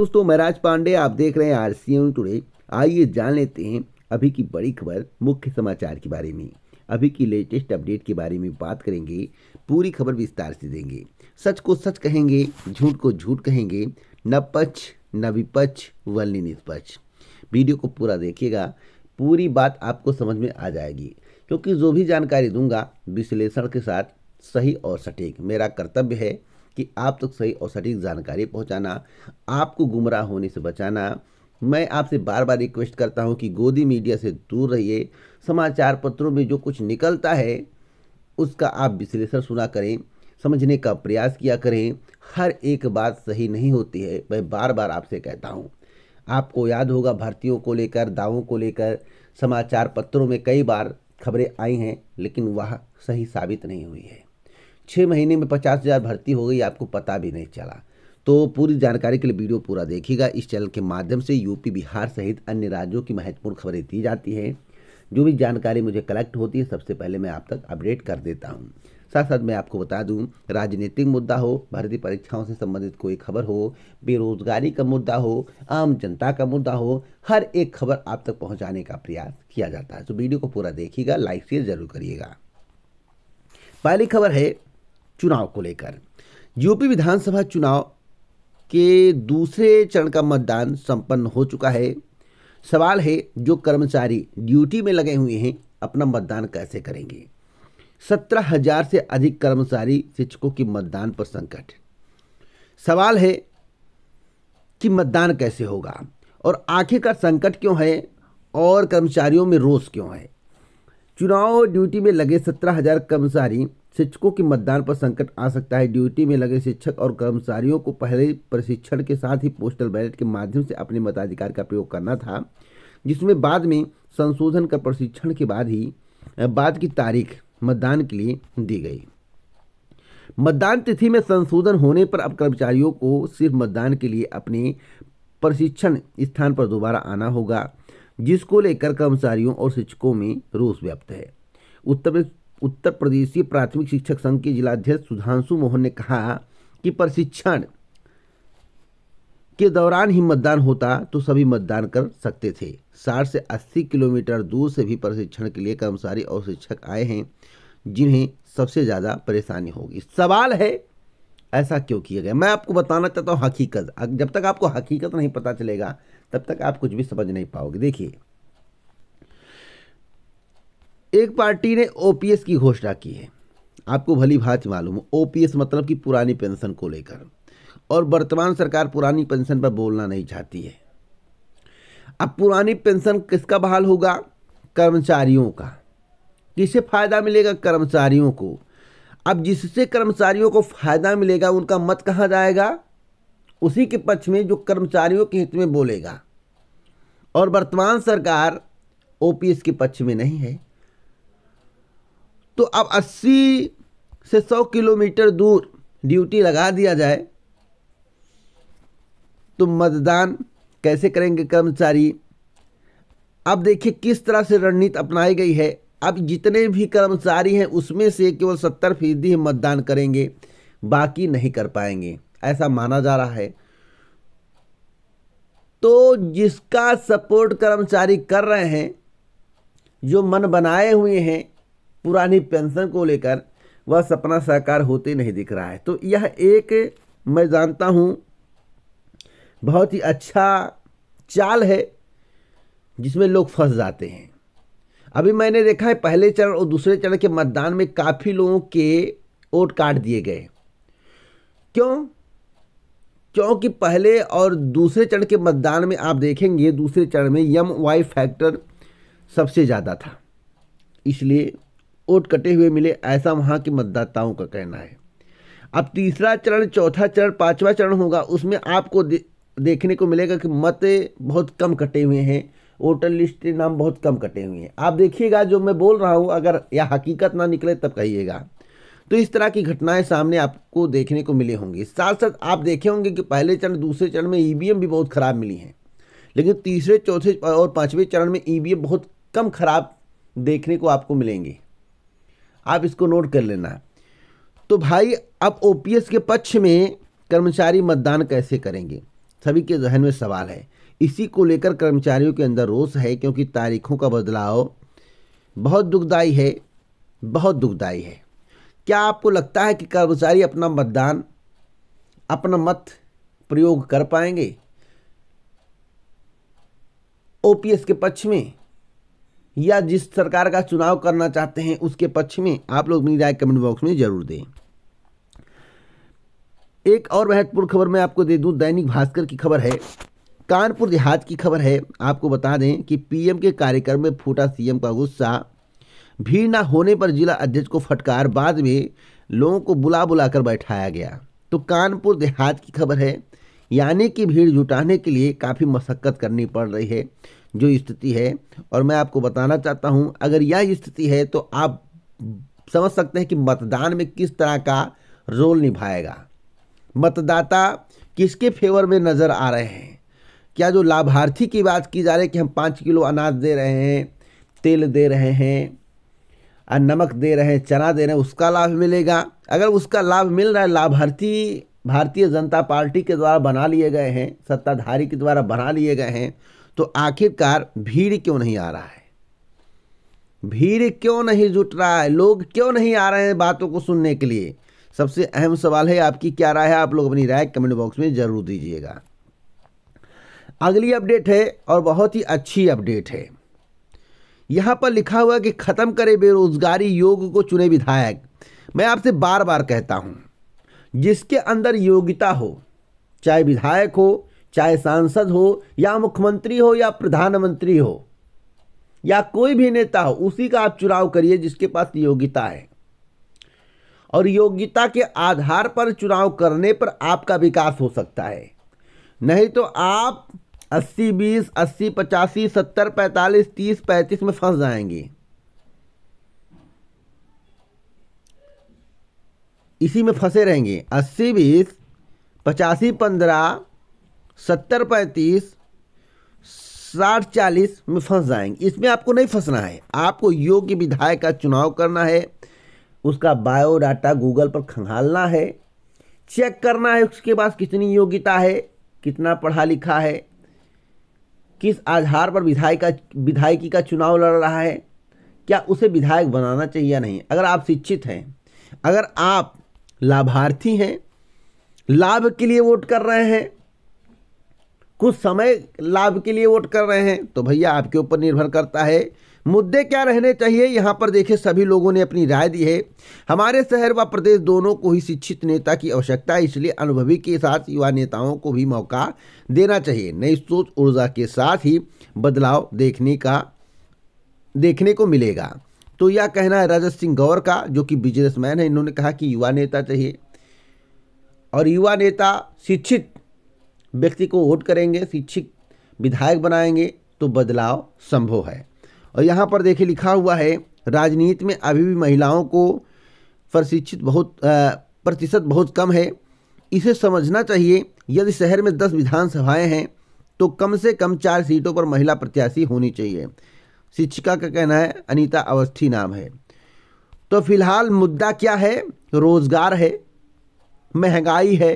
दोस्तों मैं राज पांडे आप देख रहे हैं आर सी एम टुडे आइए जान लेते हैं अभी की बड़ी खबर मुख्य समाचार के बारे में अभी की लेटेस्ट अपडेट के बारे में बात करेंगे पूरी खबर विस्तार से देंगे सच को सच कहेंगे झूठ को झूठ कहेंगे न पक्ष न विपक्ष वल्ली निष्पक्ष वीडियो को पूरा देखिएगा पूरी बात आपको समझ में आ जाएगी क्योंकि जो भी जानकारी दूंगा विश्लेषण के साथ सही और सटीक मेरा कर्तव्य है कि आप तक तो सही और सटीक जानकारी पहुंचाना आपको गुमराह होने से बचाना मैं आपसे बार बार रिक्वेस्ट करता हूं कि गोदी मीडिया से दूर रहिए समाचार पत्रों में जो कुछ निकलता है उसका आप विश्लेषण सुना करें समझने का प्रयास किया करें हर एक बात सही नहीं होती है मैं बार बार आपसे कहता हूँ आपको याद होगा भर्तियों को लेकर दावों को लेकर समाचार पत्रों में कई बार खबरें आई हैं लेकिन वह सही साबित नहीं हुई है छः महीने में पचास हज़ार भर्ती हो गई आपको पता भी नहीं चला तो पूरी जानकारी के लिए वीडियो पूरा देखिएगा इस चैनल के माध्यम से यूपी बिहार सहित अन्य राज्यों की महत्वपूर्ण खबरें दी जाती हैं जो भी जानकारी मुझे कलेक्ट होती है सबसे पहले मैं आप तक अपडेट कर देता हूँ साथ साथ मैं आपको बता दूं राजनीतिक मुद्दा हो भर्ती परीक्षाओं से संबंधित कोई खबर हो बेरोजगारी का मुद्दा हो आम जनता का मुद्दा हो हर एक खबर आप तक पहुंचाने का प्रयास किया जाता है तो वीडियो को पूरा देखिएगा लाइक शेयर जरूर करिएगा पहली खबर है चुनाव को लेकर यूपी विधानसभा चुनाव के दूसरे चरण का मतदान संपन्न हो चुका है सवाल है जो कर्मचारी ड्यूटी में लगे हुए हैं अपना मतदान कैसे करेंगे सत्रह हजार से अधिक कर्मचारी शिक्षकों की मतदान पर संकट सवाल है कि मतदान कैसे होगा और आखिरकार संकट क्यों है और कर्मचारियों में रोष क्यों है चुनाव ड्यूटी में लगे सत्रह हजार कर्मचारी शिक्षकों के मतदान पर संकट आ सकता है ड्यूटी में लगे शिक्षक और कर्मचारियों को पहले प्रशिक्षण के साथ ही पोस्टल बैलेट के माध्यम से अपने मताधिकार का प्रयोग करना था जिसमें बाद में संशोधन का प्रशिक्षण के बाद ही बाद की तारीख मतदान के लिए दी गई मतदान तिथि में संशोधन होने पर अब कर्मचारियों को सिर्फ मतदान के लिए अपने प्रशिक्षण स्थान पर दोबारा आना होगा जिसको लेकर कर्मचारियों और शिक्षकों में रोष व्याप्त है उत्तर प्रदेश उत्तर प्रदेशीय प्राथमिक शिक्षक संघ के जिलाध्यक्ष सुधांशु मोहन ने कहा कि प्रशिक्षण के दौरान ही मतदान होता तो सभी मतदान कर सकते थे 60 से 80 किलोमीटर दूर से भी प्रशिक्षण के लिए कर्मचारी और शिक्षक आए हैं जिन्हें सबसे ज़्यादा परेशानी होगी सवाल है ऐसा क्यों किया गया मैं आपको बताना चाहता हूँ हकीकत जब तक आपको हकीकत नहीं पता चलेगा तब तक आप कुछ भी समझ नहीं पाओगे देखिए एक पार्टी ने ओपीएस की घोषणा की है आपको भली भांति मालूम ओपीएस मतलब कि पुरानी पेंशन को लेकर और वर्तमान सरकार पुरानी पेंशन पर बोलना नहीं चाहती है अब पुरानी पेंशन किसका बहाल होगा कर्मचारियों का किसे फ़ायदा मिलेगा कर्मचारियों को अब जिससे कर्मचारियों को फ़ायदा मिलेगा उनका मत कहाँ जाएगा उसी के पक्ष में जो कर्मचारियों के हित में बोलेगा और वर्तमान सरकार ओपीएस के पक्ष में नहीं है तो अब 80 से 100 किलोमीटर दूर ड्यूटी लगा दिया जाए तो मतदान कैसे करेंगे कर्मचारी अब देखिए किस तरह से रणनीति अपनाई गई है अब जितने भी कर्मचारी हैं उसमें से केवल सत्तर फीसदी ही मतदान करेंगे बाकी नहीं कर पाएंगे ऐसा माना जा रहा है तो जिसका सपोर्ट कर्मचारी कर रहे हैं जो मन बनाए हुए हैं पुरानी पेंशन को लेकर वह सपना साकार होते नहीं दिख रहा है तो यह एक मैं जानता हूँ बहुत ही अच्छा चाल है जिसमें लोग फंस जाते हैं अभी मैंने देखा है पहले चरण और दूसरे चरण के मतदान में काफ़ी लोगों के वोट काट दिए गए क्यों क्योंकि पहले और दूसरे चरण के मतदान में आप देखेंगे दूसरे चरण में यम वाई फैक्टर सबसे ज़्यादा था इसलिए वोट कटे हुए मिले ऐसा वहाँ के मतदाताओं का कहना है अब तीसरा चरण चौथा चरण पांचवा चरण होगा उसमें आपको दे, देखने को मिलेगा कि मत बहुत कम कटे हुए हैं वोटर लिस्ट के नाम बहुत कम कटे हुए हैं आप देखिएगा जो मैं बोल रहा हूँ अगर यह हकीकत ना निकले तब कहिएगा तो इस तरह की घटनाएं सामने आपको देखने को मिली होंगी साथ साथ आप देखे होंगे कि पहले चरण दूसरे चरण में ई e भी बहुत ख़राब मिली हैं लेकिन तीसरे चौथे और पाँचवें चरण में ई e बहुत कम ख़राब देखने को आपको मिलेंगे आप इसको नोट कर लेना तो भाई अब ओपीएस के पक्ष में कर्मचारी मतदान कैसे करेंगे सभी के जहन में सवाल है इसी को लेकर कर्मचारियों के अंदर रोष है क्योंकि तारीखों का बदलाव बहुत दुखदाई है बहुत दुखदाई है क्या आपको लगता है कि कर्मचारी अपना मतदान अपना मत प्रयोग कर पाएंगे ओपीएस के पक्ष में या जिस सरकार का चुनाव करना चाहते हैं उसके पक्ष में आप लोग अपनी राय कमेंट बॉक्स में जरूर दें एक और महत्वपूर्ण खबर मैं आपको दे दूं दैनिक भास्कर की खबर है कानपुर देहात की खबर है आपको बता दें कि पीएम के कार्यक्रम में फूटा सीएम का गुस्सा भीड़ ना होने पर जिला अध्यक्ष को फटकार बाद में लोगों को बुला बुला कर बैठाया गया तो कानपुर देहात की खबर है यानी कि भीड़ जुटाने के लिए काफ़ी मशक्क़त करनी पड़ रही है जो स्थिति है और मैं आपको बताना चाहता हूँ अगर यह स्थिति है तो आप समझ सकते हैं कि मतदान में किस तरह का रोल निभाएगा मतदाता किसके फेवर में नज़र आ रहे हैं क्या जो लाभार्थी की बात की जा रही है कि हम पाँच किलो अनाज दे रहे हैं तेल दे रहे हैं और नमक दे रहे हैं चना दे रहे हैं उसका लाभ मिलेगा अगर उसका लाभ मिल रहा है लाभार्थी भारतीय जनता पार्टी के द्वारा बना लिए गए हैं सत्ताधारी के द्वारा बना लिए गए हैं तो आखिरकार भीड़ क्यों नहीं आ रहा है भीड़ क्यों नहीं जुट रहा है लोग क्यों नहीं आ रहे हैं बातों को सुनने के लिए सबसे अहम सवाल है आपकी क्या राय है आप लोग अपनी राय कमेंट बॉक्स में ज़रूर दीजिएगा अगली अपडेट है और बहुत ही अच्छी अपडेट है यहां पर लिखा हुआ कि ख़त्म करे बेरोजगारी योग को चुने विधायक मैं आपसे बार बार कहता हूं जिसके अंदर योग्यता हो चाहे विधायक हो चाहे सांसद हो या मुख्यमंत्री हो या प्रधानमंत्री हो या कोई भी नेता हो उसी का आप चुनाव करिए जिसके पास योग्यता है और योग्यता के आधार पर चुनाव करने पर आपका विकास हो सकता है नहीं तो आप 80 20 80 पचासी सत्तर पैंतालीस तीस पैंतीस में फंस जाएंगे इसी में फंसे रहेंगे अस्सी बीस पचासी पंद्रह सत्तर पैंतीस साठ चालीस में फंस जाएंगे इसमें आपको नहीं फंसना है आपको योग्य विधायक का चुनाव करना है उसका बायोडाटा गूगल पर खंगालना है चेक करना है उसके पास कितनी योग्यता है कितना पढ़ा लिखा है किस आधार पर विधायिका विधायकी का चुनाव लड़ रहा है क्या उसे विधायक बनाना चाहिए या नहीं अगर आप शिक्षित हैं अगर आप लाभार्थी हैं लाभ के लिए वोट कर रहे हैं कुछ समय लाभ के लिए वोट कर रहे हैं तो भैया आपके ऊपर निर्भर करता है मुद्दे क्या रहने चाहिए यहाँ पर देखिए सभी लोगों ने अपनी राय दी है हमारे शहर व प्रदेश दोनों को ही शिक्षित नेता की आवश्यकता है इसलिए अनुभवी के साथ युवा नेताओं को भी मौका देना चाहिए नई सोच ऊर्जा के साथ ही बदलाव देखने का देखने को मिलेगा तो यह कहना है रजत सिंह गौर का जो कि बिजनेसमैन है इन्होंने कहा कि युवा नेता चाहिए और युवा नेता शिक्षित व्यक्ति को वोट करेंगे शिक्षित विधायक बनाएंगे तो बदलाव संभव है और यहाँ पर देखिए लिखा हुआ है राजनीति में अभी भी महिलाओं को प्रशिक्षित बहुत प्रतिशत बहुत कम है इसे समझना चाहिए यदि शहर में दस विधानसभाएं हैं तो कम से कम चार सीटों पर महिला प्रत्याशी होनी चाहिए शिक्षिका का कहना है अनीता अवस्थी नाम है तो फिलहाल मुद्दा क्या है रोज़गार है महंगाई है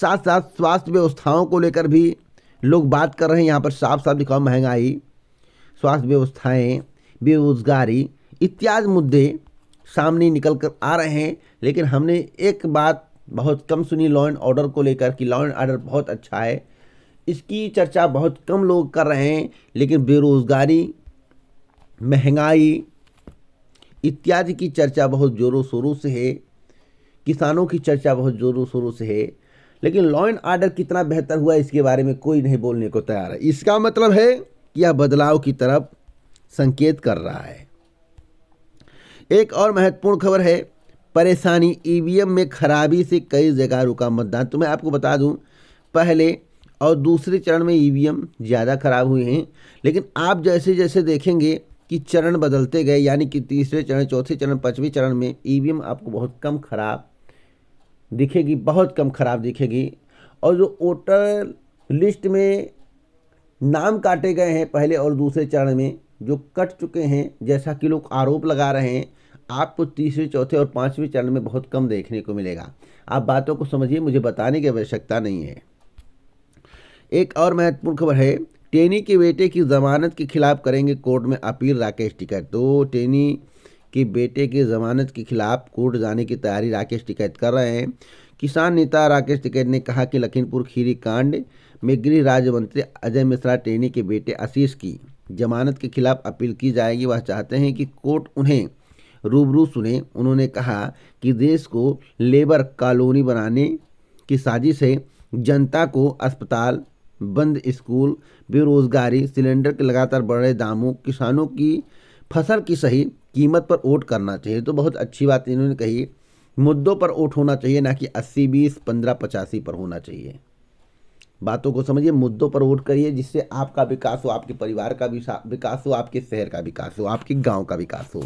साथ साथ स्वास्थ्य व्यवस्थाओं को लेकर भी लोग बात कर रहे हैं यहाँ पर साफ साफ दिखाओ महंगाई स्वास्थ्य व्यवस्थाएँ बेरोजगारी इत्यादि मुद्दे सामने निकल कर आ रहे हैं लेकिन हमने एक बात बहुत कम सुनी लॉ एंड ऑर्डर को लेकर कि लॉ एंड ऑर्डर बहुत अच्छा है इसकी चर्चा बहुत कम लोग कर रहे हैं लेकिन बेरोज़गारी महंगाई इत्यादि की चर्चा बहुत ज़ोरों शोरों से है किसानों की चर्चा बहुत ज़ोरों शोरों से है लेकिन लॉ एंड आर्डर कितना बेहतर हुआ इसके बारे में कोई नहीं बोलने को तैयार है इसका मतलब है कि यह बदलाव की तरफ संकेत कर रहा है एक और महत्वपूर्ण खबर है परेशानी ईवीएम e में खराबी से कई जगह रुका मतदान तो मैं आपको बता दूं पहले और दूसरे चरण में ईवीएम e ज़्यादा खराब हुए हैं लेकिन आप जैसे जैसे देखेंगे कि चरण बदलते गए यानी कि तीसरे चरण चौथे चरण पाँचवें चरण में ईवीएम e आपको बहुत कम खराब दिखेगी बहुत कम ख़राब दिखेगी और जो वोटर लिस्ट में नाम काटे गए हैं पहले और दूसरे चरण में जो कट चुके हैं जैसा कि लोग आरोप लगा रहे हैं आपको तीसरे चौथे और पाँचवें चरण में बहुत कम देखने को मिलेगा आप बातों को समझिए मुझे बताने की आवश्यकता नहीं है एक और महत्वपूर्ण खबर है टेनी के बेटे की जमानत के खिलाफ करेंगे कोर्ट में अपील राकेश टिकट तो टेनी कि बेटे की जमानत के खिलाफ कोर्ट जाने की तैयारी राकेश टिकैत कर रहे हैं किसान नेता राकेश टिकैत ने कहा कि लखीमपुर खीरी कांड में गृह राज्य मंत्री अजय मिश्रा टेनी के बेटे आशीष की जमानत के खिलाफ अपील की जाएगी वह चाहते हैं कि कोर्ट उन्हें रूबरू सुने उन्होंने कहा कि देश को लेबर कॉलोनी बनाने की साजिश है जनता को अस्पताल बंद स्कूल बेरोजगारी सिलेंडर के लगातार बढ़ रहे दामों किसानों की फसल की सही कीमत पर वोट करना चाहिए तो बहुत अच्छी बात इन्होंने कही मुद्दों पर वोट होना चाहिए ना कि अस्सी बीस पंद्रह पचासी पर होना चाहिए बातों को समझिए मुद्दों पर वोट करिए जिससे आपका विकास हो आपके परिवार का विकास हो आपके शहर का विकास हो आपके गांव का विकास हो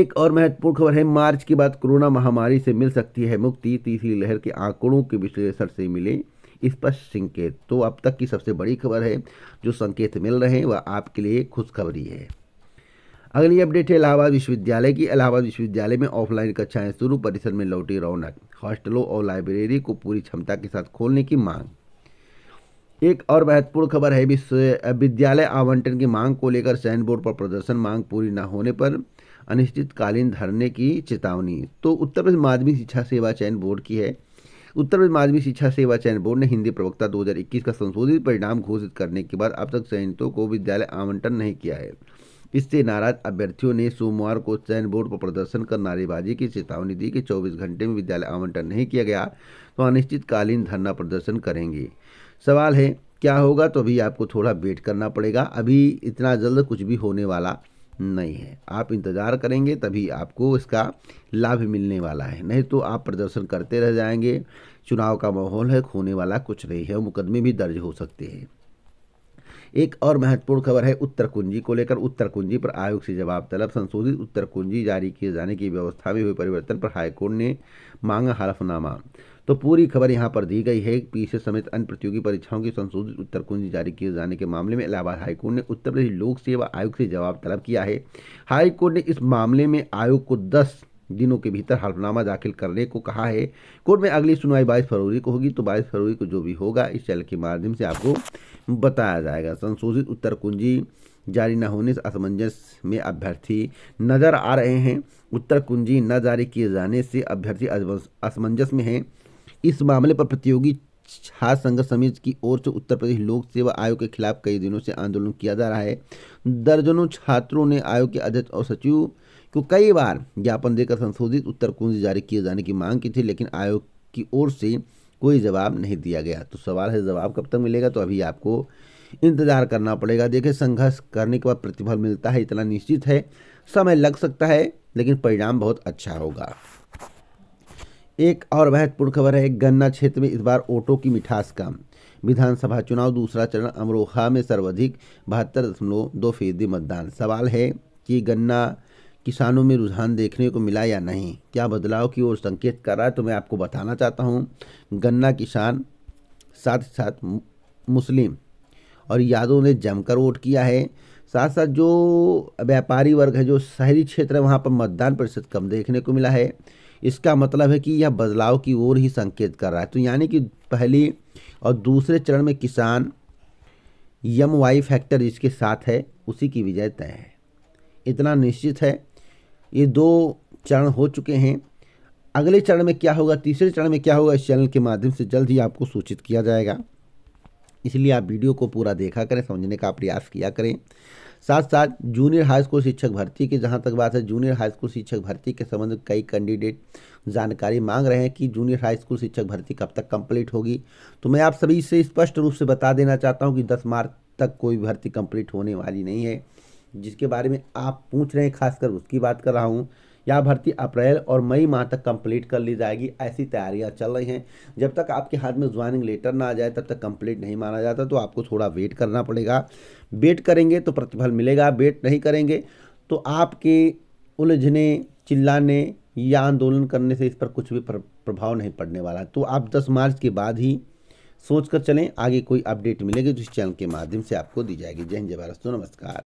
एक और महत्वपूर्ण खबर है मार्च के बाद कोरोना महामारी से मिल सकती है मुक्ति तीसरी लहर के आंकड़ों के विश्लेषण से मिले स्पष्ट संकेत तो अब तक की सबसे बड़ी खबर है जो संकेत मिल रहे हैं वह आपके लिए खुशखबरी है अगली अपडेट है इलाहाबाद विश्वविद्यालय की इलाहाबाद विश्वविद्यालय में ऑफलाइन कक्षाएं शुरू परिसर में लौटी रौनक हॉस्टलों और लाइब्रेरी को पूरी क्षमता के साथ खोलने की मांग एक और महत्वपूर्ण खबर है विद्यालय आवंटन की मांग को लेकर सैन बोर्ड पर प्रदर्शन मांग पूरी न होने पर अनिश्चितकालीन धरने की चेतावनी तो उत्तर प्रदेश माध्यमिक शिक्षा सेवा चयन बोर्ड की है उत्तर प्रदेश माध्यमिक शिक्षा सेवा चयन बोर्ड ने हिंदी प्रवक्ता 2021 का संशोधित परिणाम घोषित करने के बाद अब तक चयनितों को विद्यालय आवंटन नहीं किया है इससे नाराज अभ्यर्थियों ने सोमवार को चयन बोर्ड पर प्रदर्शन कर नारेबाजी की चेतावनी दी कि 24 घंटे में विद्यालय आवंटन नहीं किया गया तो अनिश्चितकालीन धरना प्रदर्शन करेंगे सवाल है क्या होगा तो अभी आपको थोड़ा वेट करना पड़ेगा अभी इतना जल्द कुछ भी होने वाला नहीं है आप इंतज़ार करेंगे तभी आपको इसका लाभ मिलने वाला है नहीं तो आप प्रदर्शन करते रह जाएंगे चुनाव का माहौल है खोने वाला कुछ नहीं है मुकदमे भी दर्ज हो सकते हैं एक और महत्वपूर्ण खबर है उत्तर कुंजी को लेकर उत्तर कुंजी पर आयोग से जवाब तलब संशोधित उत्तर कुंजी जारी किए जाने की व्यवस्था में हुए परिवर्तन पर हाईकोर्ट ने मांगा हलफनामा तो पूरी खबर यहाँ पर दी गई है पीछे समेत अन्य प्रतियोगी परीक्षाओं की संशोधित उत्तर कुंजी जारी किए जाने के मामले में इलाहाबाद हाईकोर्ट ने उत्तर प्रदेश लोक सेवा आयोग से जवाब तलब किया है हाईकोर्ट ने इस मामले में आयोग को दस दिनों के भीतर हल्फनामा दाखिल करने को कहा है कोर्ट में अगली सुनवाई बाईस फरवरी को होगी तो बाईस फरवरी को जो भी होगा इस चैनल के माध्यम से आपको बताया जाएगा संशोधित उत्तर कुंजी जारी न होने से असमंजस में अभ्यर्थी नजर आ रहे हैं उत्तर कुंजी न जारी किए जाने से अभ्यर्थी असमंजस में हैं इस मामले पर प्रतियोगी छात्र संघर्ष समिति की ओर से उत्तर प्रदेश लोक सेवा आयोग के खिलाफ कई दिनों से आंदोलन किया जा रहा है दर्जनों छात्रों ने आयोग के अध्यक्ष और सचिव को कई बार ज्ञापन देकर संशोधित उत्तर कुंजी जारी किए जाने की मांग की थी लेकिन आयोग की ओर से कोई जवाब नहीं दिया गया तो सवाल है जवाब कब तक मिलेगा तो अभी आपको इंतजार करना पड़ेगा देखिए संघर्ष करने के बाद प्रतिफल मिलता है इतना निश्चित है समय लग सकता है लेकिन परिणाम बहुत अच्छा होगा एक और महत्वपूर्ण खबर है गन्ना क्षेत्र में इस बार ओटो की मिठास कम विधानसभा चुनाव दूसरा चरण अमरोहा में सर्वाधिक बहत्तर दशमलव दो फीसदी मतदान सवाल है कि गन्ना किसानों में रुझान देखने को मिला या नहीं क्या बदलाव की ओर संकेत कर रहा है तो मैं आपको बताना चाहता हूँ गन्ना किसान साथ ही साथ मुस्लिम और यादों ने जमकर वोट किया है साथ साथ जो व्यापारी वर्ग है जो शहरी क्षेत्र है वहाँ पर मतदान प्रतिशत कम देखने को मिला है इसका मतलब है कि यह बदलाव की ओर ही संकेत कर रहा है तो यानी कि पहली और दूसरे चरण में किसान यम वाई फैक्टर जिसके साथ है उसी की विजय तय है इतना निश्चित है ये दो चरण हो चुके हैं अगले चरण में क्या होगा तीसरे चरण में क्या होगा इस चैनल के माध्यम से जल्द ही आपको सूचित किया जाएगा इसलिए आप वीडियो को पूरा देखा करें समझने का प्रयास किया करें साथ साथ जूनियर हाई स्कूल शिक्षक भर्ती की जहां तक बात है जूनियर हाई स्कूल शिक्षक भर्ती के संबंध में कई कैंडिडेट जानकारी मांग रहे हैं कि जूनियर हाई स्कूल शिक्षक भर्ती कब तक कंप्लीट होगी तो मैं आप सभी से स्पष्ट रूप से बता देना चाहता हूं कि 10 मार्च तक कोई भर्ती कंप्लीट होने वाली नहीं है जिसके बारे में आप पूछ रहे हैं खासकर उसकी बात कर रहा हूँ यह भर्ती अप्रैल और मई माह तक कंप्लीट कर ली जाएगी ऐसी तैयारियां चल रही हैं जब तक आपके हाथ में ज्वाइनिंग लेटर ना आ जाए तब तक कंप्लीट नहीं माना जाता तो आपको थोड़ा वेट करना पड़ेगा वेट करेंगे तो प्रतिफल मिलेगा वेट नहीं करेंगे तो आपके उलझने चिल्लाने या आंदोलन करने से इस पर कुछ भी प्रभाव नहीं पड़ने वाला तो आप दस मार्च के बाद ही सोच कर चलें आगे कोई अपडेट मिलेगी जो तो इस चैनल के माध्यम से आपको दी जाएगी जय हिंद जय भारत नमस्कार